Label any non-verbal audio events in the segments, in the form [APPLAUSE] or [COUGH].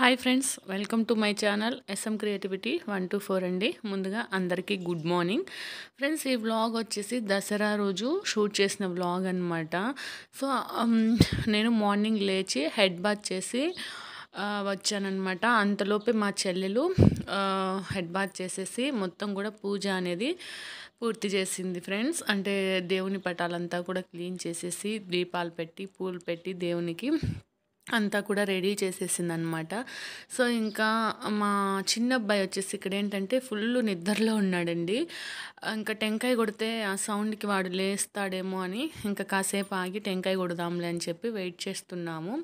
Hi friends welcome to my channel SM creativity one two four అండి ముందుగా అందరికీ good morning friends ఈ vlog వచ్చేసి దసరా రోజు షూట్ చేసిన వ్లాగ్ అనమాట సో నేను మార్నింగ్ లేచి హెడ్ బాత్ చేసి వచ్చానమాట అంతలోపే మా చెల్లెలు హెడ్ బాత్ చేసేసి మొత్తం కూడా పూజ అనేది పూర్తి చేసింది ఫ్రెండ్స్ అంటే దేవుని పటాలంతా కూడా క్లీన్ చేసేసి దీపాలు పెట్టి పూలు పెట్టి దేవునికి అంతా కూడా రెడీ చేసేసింది అనమాట సో ఇంకా మా చిన్న అబ్బాయి వచ్చేసి ఇక్కడ ఏంటంటే ఫుల్ నిద్రలో ఉన్నాడండి ఇంకా టెంకాయ కొడితే ఆ సౌండ్కి వాడు లేస్తాడేమో అని ఇంకా కాసేపు ఆగి టెంకాయ కొడదాంలే అని చెప్పి వెయిట్ చేస్తున్నాము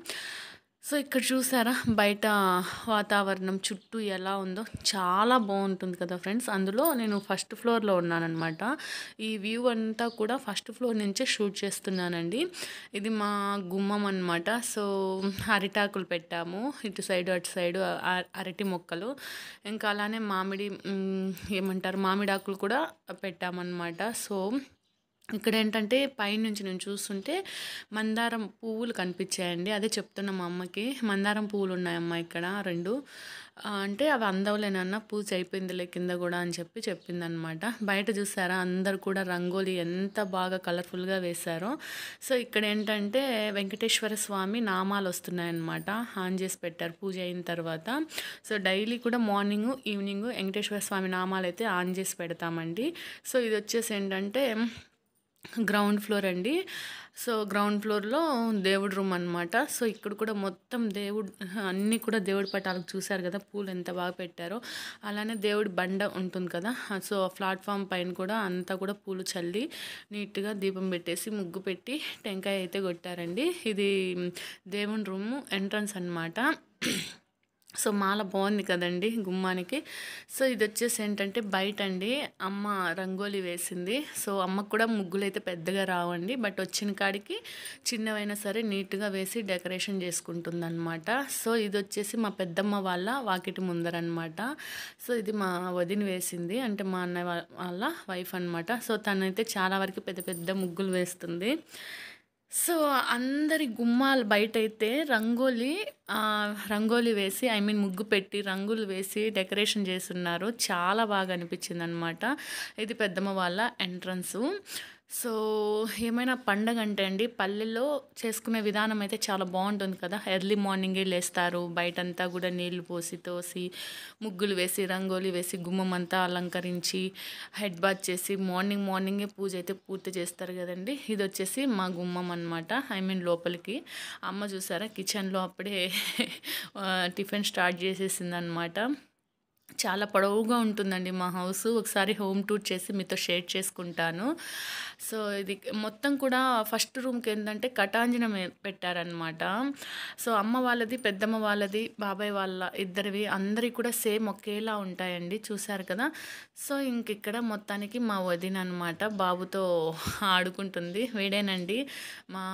సో ఇక్కడ చూసారా బయట వాతావరణం చుట్టూ ఎలా ఉందో చాలా బాగుంటుంది కదా ఫ్రెండ్స్ అందులో నేను ఫస్ట్ ఫ్లోర్లో ఉన్నానమాట ఈ వ్యూ అంతా కూడా ఫస్ట్ ఫ్లోర్ నుంచే షూట్ చేస్తున్నానండి ఇది మా గుమ్మం అనమాట సో అరిటాకులు పెట్టాము ఇటు సైడు అటు సైడు అరటి మొక్కలు ఇంకా అలానే మామిడి ఏమంటారు మామిడాకులు కూడా పెట్టామన్నమాట సో ఇక్కడ ఏంటంటే పైనుంచి నేను చూస్తుంటే మందారం పువ్వులు కనిపించాయండి అదే చెప్తున్నా మా అమ్మకి మందారం పువ్వులు ఉన్నాయమ్మ ఇక్కడ రెండు అంటే అవి అందవులేనన్న పూజ అయిపోయిందిలే కింద కూడా అని చెప్పి చెప్పిందనమాట బయట చూసారా అందరు కూడా రంగోలి ఎంత బాగా కలర్ఫుల్గా వేశారో సో ఇక్కడ ఏంటంటే వెంకటేశ్వర స్వామి నామాలు వస్తున్నాయన్నమాట ఆన్ చేసి పెట్టారు పూజ అయిన తర్వాత సో డైలీ కూడా మార్నింగ్ ఈవినింగ్ వెంకటేశ్వర స్వామి నామాలు అయితే ఆన్ చేసి పెడతామండి సో ఇది వచ్చేసి ఏంటంటే గ్రౌండ్ ఫ్లోర్ అండి సో గ్రౌండ్ ఫ్లోర్లో దేవుడి రూమ్ అనమాట సో ఇక్కడ కూడా మొత్తం దేవుడు అన్నీ కూడా దేవుడి పటాలకు చూశారు కదా పూలు ఎంత బాగా పెట్టారో అలానే దేవుడి బండ ఉంటుంది కదా సో ప్లాట్ఫామ్ పైన కూడా అంతా కూడా పూలు చల్లి నీట్గా దీపం పెట్టేసి ముగ్గు పెట్టి టెంకాయ అయితే కొట్టారండి ఇది దేవుని రూము ఎంట్రన్స్ అనమాట సో మాల బాగుంది కదండి గుమ్మానికి సో ఇది వచ్చేసి ఏంటంటే బయట అండి అమ్మ రంగోలీ వేసింది సో అమ్మకు కూడా ముగ్గులు అయితే పెద్దగా రావండి బట్ వచ్చిన కాడికి చిన్నవైనా సరే నీట్గా వేసి డెకరేషన్ చేసుకుంటుంది అనమాట సో ఇది వచ్చేసి మా పెద్దమ్మ వాళ్ళ వాకిటి ముందరనమాట సో ఇది మా వదిన వేసింది అంటే మా అన్నయ్య వాళ్ళ వైఫ్ అనమాట సో తనైతే చాలా వరకు పెద్ద పెద్ద ముగ్గులు వేస్తుంది సో అందరి గుమ్మాలు బయట అయితే రంగోలీ రంగోలీ వేసి ఐ మీన్ ముగ్గు పెట్టి రంగులు వేసి డెకరేషన్ చేస్తున్నారు చాలా బాగా అనిపించింది అనమాట ఇది పెద్దమ్మ వాళ్ళ ఎంట్రన్స్ సో, ఏమైనా పండగ అంటే అండి పల్లెల్లో చేసుకునే విధానం అయితే చాలా బాగుంటుంది కదా! ఎర్లీ మార్నింగే లేస్తారు. బయటంతా కూడా నీళ్లు పోసి, తోసి, ముగ్గులు వేసి, రంగోలి వేసి, గుమ్మమంతా అలంకరించి, హెడ్ బాత్ చేసి, మార్నింగ్ మార్నింగే పూజ అయితే పూర్తి చేస్తారు కదండి ఇది వచ్చేసి మా గుమ్మం అనమాట. ఐ మీన్ లోపలికి. అమ్మ చూసారా కిచెన్‌లో అప్పుడే టిఫిన్ స్టార్ట్ చేసేసింది అనమాట చాలా పొడవుగా ఉంటుందండి మా హౌస్ ఒకసారి హోమ్ టూర్ చేసి మీతో షేర్ చేసుకుంటాను సో ఇది మొత్తం కూడా ఫస్ట్ రూమ్కి ఏంటంటే కటాంజనం పెట్టారనమాట సో అమ్మ వాళ్ళది పెద్దమ్మ వాళ్ళది బాబాయ్ వాళ్ళ ఇద్దరివి అందరి కూడా సేమ్ ఒకేలా ఉంటాయండి చూశారు కదా సో ఇంక ఇక్కడ మొత్తానికి మా వదిన అనమాట బాబుతో ఆడుకుంటుంది వీడేనండి మా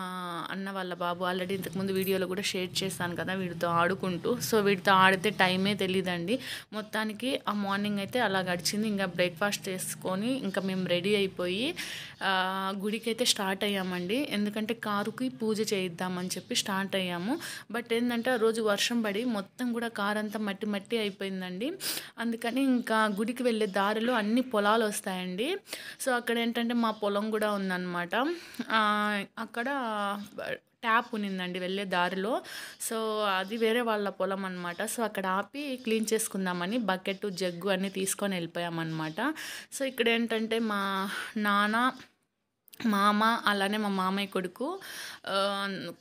అన్న వాళ్ళ బాబు ఆల్రెడీ ఇంతకుముందు వీడియోలో కూడా షేర్ చేశాను కదా వీడితో ఆడుకుంటూ సో వీడితో ఆడితే టైమే తెలియదండి మొత్తానికి మొత్తానికి ఆ మార్నింగ్ అయితే అలా గడిచింది ఇంకా బ్రేక్ఫాస్ట్ చేసుకొని ఇంకా మేము రెడీ అయిపోయి గుడికి అయితే స్టార్ట్ అయ్యామండి ఎందుకంటే కారుకి పూజ చేయిద్దామని చెప్పి స్టార్ట్ అయ్యాము బట్ ఏంటంటే ఆ రోజు వర్షం పడి మొత్తం కూడా కారు అంతా మట్టి మట్టి అయిపోయిందండి అందుకని ఇంకా గుడికి వెళ్ళే దారిలో అన్ని పొలాలు వస్తాయండి సో అక్కడ ఏంటంటే మా పొలం కూడా ఉందన్నమాట అక్కడ ట్యాప్ ఉన్నిందండి వెళ్ళే దారిలో సో అది వేరే వాళ్ళ పొలం అనమాట సో అక్కడ ఆపి క్లీన్ చేసుకుందామని బకెట్ జగ్గు అన్నీ తీసుకొని వెళ్ళిపోయామన్నమాట సో ఇక్కడ ఏంటంటే మా నాన్న మామ అలానే మా మామయ్య కొడుకు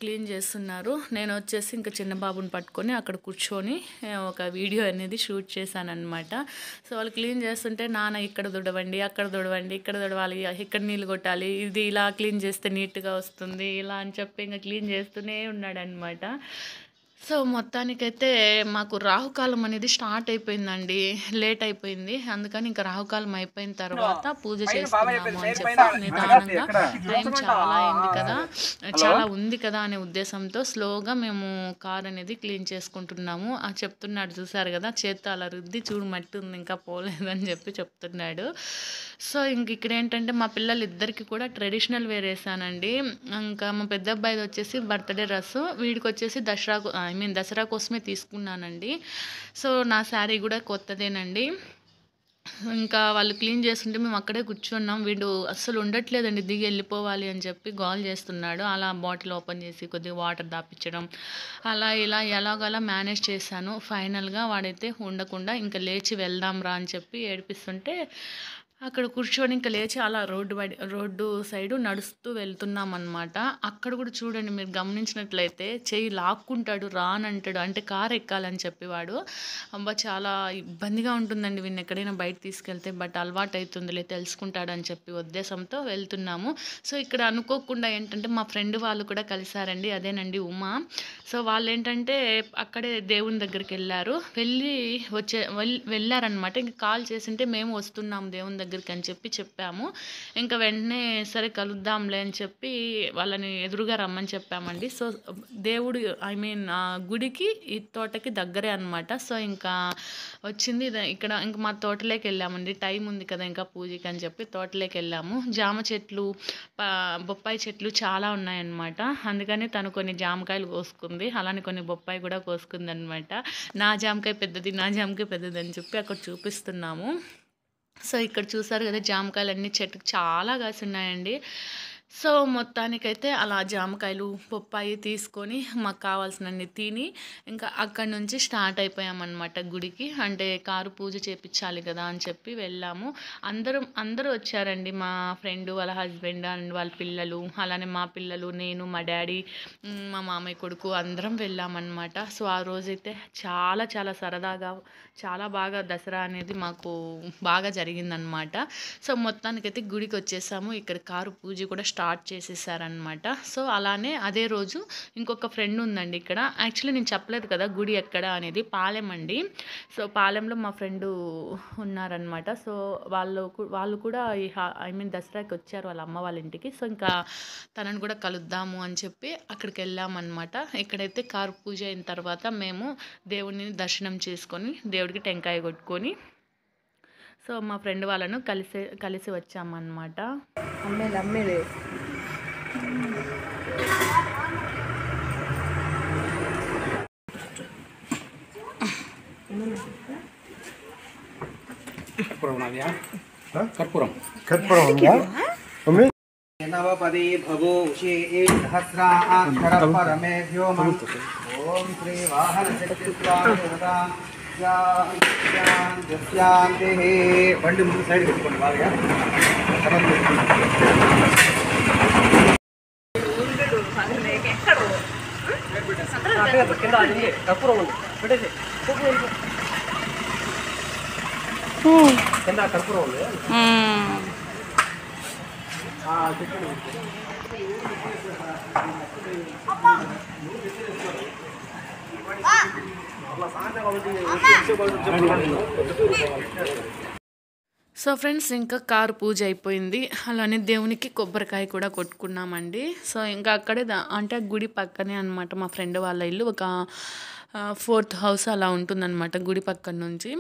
క్లీన్ చేస్తున్నారు నేను వచ్చేసి ఇంకా చిన్న బాబుని పట్టుకొని అక్కడ కూర్చొని ఒక వీడియో అనేది షూట్ చేశానమాట సో వాళ్ళు క్లీన్ చేస్తుంటే నాన్న ఇక్కడ దుడవండి అక్కడ దుడవండి ఇక్కడ దుడవాలి ఇక్కడ నీళ్ళు కొట్టాలి ఇది ఇలా క్లీన్ చేస్తే నీట్గా వస్తుంది ఇలా అని చెప్పి ఇంకా క్లీన్ చేస్తూనే ఉన్నాడనమాట సో మొత్తానికైతే మాకు రాహుకాలం అనేది స్టార్ట్ అయిపోయిందండి లేట్ అయిపోయింది అందుకని ఇంకా రాహుకాలం అయిపోయిన తర్వాత పూజ చేసుకున్నాము అని చెప్పి నిదానంగా టైం చాలా అయింది కదా చాలా ఉంది కదా అనే ఉద్దేశంతో స్లోగా మేము కార్ అనేది క్లీన్ చేసుకుంటున్నాము చెప్తున్నాడు చూసారు కదా చేత్తో అలా రుద్ది చూడు మట్టి ఉంది ఇంకా పోలేదని చెప్పి చెప్తున్నాడు సో ఇంక ఇక్కడ ఏంటంటే మా పిల్లలు ఇద్దరికి కూడా ట్రెడిషనల్ వేర్ వేసానండి ఇంకా మా పెద్ద అబ్బాయిది వచ్చేసి బర్త్డే డ్రెస్ వీడికి వచ్చేసి దసరా ఐ మీన్ దసరా కోసమే తీసుకున్నానండి సో నా శారీ కూడా కొత్తదేనండి ఇంకా వాళ్ళు క్లీన్ చేస్తుంటే మేము అక్కడే కూర్చున్నాం వీడు అస్సలు ఉండట్లేదండి దిగి వెళ్ళిపోవాలి అని చెప్పి గాల్ చేస్తున్నాడు అలా బాటిల్ ఓపెన్ చేసి కొద్దిగా వాటర్ దాపించడం అలా ఇలా ఎలాగలా మేనేజ్ చేశాను ఫైనల్గా వాడైతే ఉండకుండా ఇంకా లేచి వెళ్దాం రా అని చెప్పి ఏడిపిస్తుంటే అక్కడ కూర్చొని ఇంకా లేచి అలా రోడ్డు రోడ్డు సైడు నడుస్తూ వెళ్తున్నాం అనమాట అక్కడ కూడా చూడండి మీరు గమనించినట్లయితే చెయ్యి లాక్కుంటాడు రానంటాడు అంటే కార్ ఎక్కాలని చెప్పేవాడు అబ్బా చాలా ఇబ్బందిగా ఉంటుందండి వీడిని ఎక్కడైనా బయట తీసుకెళ్తే బట్ అలవాటు అవుతుంది అవుతుందిలే తెలుసుకుంటాడని చెప్పి ఉద్దేశంతో వెళ్తున్నాము సో ఇక్కడ అనుకోకుండా ఏంటంటే మా ఫ్రెండ్ వాళ్ళు కూడా కలిశారండి అదేనండి ఉమా సో వాళ్ళు ఏంటంటే అక్కడే దేవుని దగ్గరికి వెళ్ళారు వెళ్ళి వచ్చే వెళ్ళారనమాట ఇంకా కాల్ చేసింటే మేము వస్తున్నాము దేవుని దగ్గర దగ్గరికి అని చెప్పి చెప్పాము ఇంకా వెంటనే సరే కలుద్దాంలే అని చెప్పి వాళ్ళని ఎదురుగా రమ్మని చెప్పామండి సో దేవుడు ఐ మీన్ గుడికి ఈ తోటకి దగ్గరే అనమాట సో ఇంకా వచ్చింది ఇక్కడ ఇంకా మా తోటలోకి వెళ్ళామండి టైం ఉంది కదా ఇంకా పూజకి అని చెప్పి తోటలోకి వెళ్ళాము జామ చెట్లు బొప్పాయి చెట్లు చాలా ఉన్నాయన్నమాట అందుకని తను కొన్ని జామకాయలు కోసుకుంది అలానే కొన్ని బొప్పాయి కూడా కోసుకుంది అనమాట నా జామకాయ పెద్దది నా జామకాయ పెద్దది అని చెప్పి అక్కడ చూపిస్తున్నాము సో ఇక్కడ చూసారు కదా జామకాయలు అన్ని చెట్టుకు చాలా కాసి ఉన్నాయండి సో మొత్తానికైతే అలా జామకాయలు బొప్పాయి తీసుకొని మాకు కావాల్సినన్ని తిని ఇంకా అక్కడి నుంచి స్టార్ట్ అయిపోయామన్నమాట గుడికి అంటే కారు పూజ చేపించాలి కదా అని చెప్పి వెళ్ళాము అందరూ అందరూ వచ్చారండి మా ఫ్రెండ్ వాళ్ళ హస్బెండ్ అండ్ వాళ్ళ పిల్లలు అలానే మా పిల్లలు నేను మా డాడీ మా మామయ్య కొడుకు అందరం వెళ్ళామన్నమాట సో ఆ రోజైతే చాలా చాలా సరదాగా చాలా బాగా దసరా అనేది మాకు బాగా జరిగిందనమాట సో మొత్తానికైతే గుడికి వచ్చేసాము ఇక్కడ కారు పూజ కూడా స్టార్ట్ చేసేసారనమాట సో అలానే అదే రోజు ఇంకొక ఫ్రెండ్ ఉందండి ఇక్కడ యాక్చువల్లీ నేను చెప్పలేదు కదా గుడి ఎక్కడ అనేది పాలెం అండి సో పాలెంలో మా ఫ్రెండ్ ఉన్నారనమాట సో వాళ్ళు వాళ్ళు కూడా ఈ ఐ మీన్ దసరాకి వచ్చారు వాళ్ళ అమ్మ వాళ్ళ ఇంటికి సో ఇంకా తనను కూడా కలుద్దాము అని చెప్పి అక్కడికి వెళ్ళామన్నమాట ఎక్కడైతే కారు పూజ అయిన తర్వాత మేము దేవుడిని దర్శనం చేసుకొని దేవుడికి టెంకాయ కొట్టుకొని సో మా ఫ్రెండ్ వాళ్ళను కలిసి కలిసి వచ్చామన్నమాట అమ్మేది అమ్మేది కర్పూరం కర్పూరం ఓం శ్రీ వాహన வண்டி மட்டும் சைடு கட்டி கொண்டு பாருங்க కర్పూరం ఉంది పెట్టేసి కింద కర్పూరం ఉంది చెప్పండి సో ఫ్రెండ్స్ ఇంకా కారు పూజ అయిపోయింది అలానే దేవునికి కొబ్బరికాయ కూడా కొట్టుకున్నామండి సో ఇంకా అక్కడే అంటే గుడి పక్కనే అనమాట మా ఫ్రెండ్ వాళ్ళ ఇల్లు ఒక ఫోర్త్ హౌస్ అలా ఉంటుందన్నమాట గుడి పక్కన నుంచి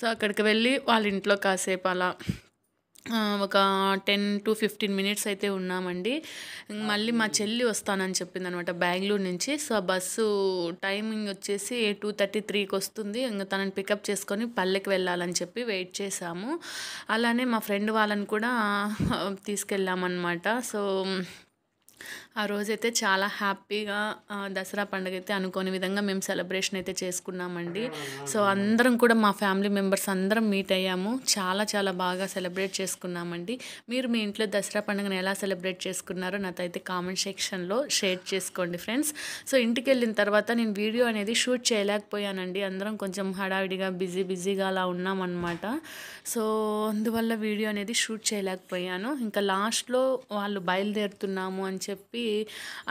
సో అక్కడికి వెళ్ళి వాళ్ళ ఇంట్లో కాసేపు అలా ఒక టెన్ టు ఫిఫ్టీన్ మినిట్స్ అయితే ఉన్నామండి మళ్ళీ మా చెల్లి వస్తానని చెప్పింది అనమాట బెంగళూరు నుంచి సో బస్సు టైమింగ్ వచ్చేసి టూ థర్టీ త్రీకి వస్తుంది ఇంకా తనని పికప్ చేసుకొని పల్లెకి వెళ్ళాలని చెప్పి వెయిట్ చేశాము అలానే మా ఫ్రెండ్ వాళ్ళని కూడా [LAUGHS] తీసుకెళ్ళామన్నమాట సో ఆ రోజైతే చాలా హ్యాపీగా దసరా పండుగ అయితే అనుకోని విధంగా మేము సెలబ్రేషన్ అయితే చేసుకున్నామండి సో అందరం కూడా మా ఫ్యామిలీ మెంబర్స్ అందరం మీట్ అయ్యాము చాలా చాలా బాగా సెలబ్రేట్ చేసుకున్నామండి మీరు మీ ఇంట్లో దసరా పండుగను ఎలా సెలబ్రేట్ చేసుకున్నారో నాతో అయితే కామెంట్ సెక్షన్లో షేర్ చేసుకోండి ఫ్రెండ్స్ సో ఇంటికి వెళ్ళిన తర్వాత నేను వీడియో అనేది షూట్ చేయలేకపోయానండి అందరం కొంచెం హడావిడిగా బిజీ బిజీగా అలా ఉన్నామన్నమాట సో అందువల్ల వీడియో అనేది షూట్ చేయలేకపోయాను ఇంకా లాస్ట్లో వాళ్ళు బయలుదేరుతున్నాము అని చెప్పి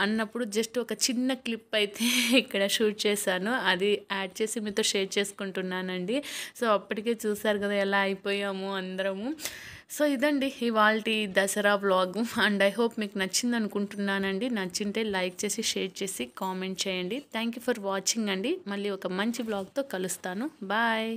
అన్నప్పుడు జస్ట్ ఒక చిన్న క్లిప్ అయితే [LAUGHS] ఇక్కడ షూట్ చేశాను అది యాడ్ చేసి మీతో షేర్ చేసుకుంటున్నానండి సో అప్పటికే చూసారు కదా ఎలా అయిపోయాము అందరము సో ఇదండి ఇవాళ Dasara vlog and I hope మీకు నచ్చింది అనుకుంటున్నానండి నచ్చింటే లైక్ చేసి షేర్ చేసి కామెంట్ చేయండి థ్యాంక్ ఫర్ వాచింగ్ అండి మళ్ళీ ఒక మంచి వ్లాగ్తో కలుస్తాను బాయ్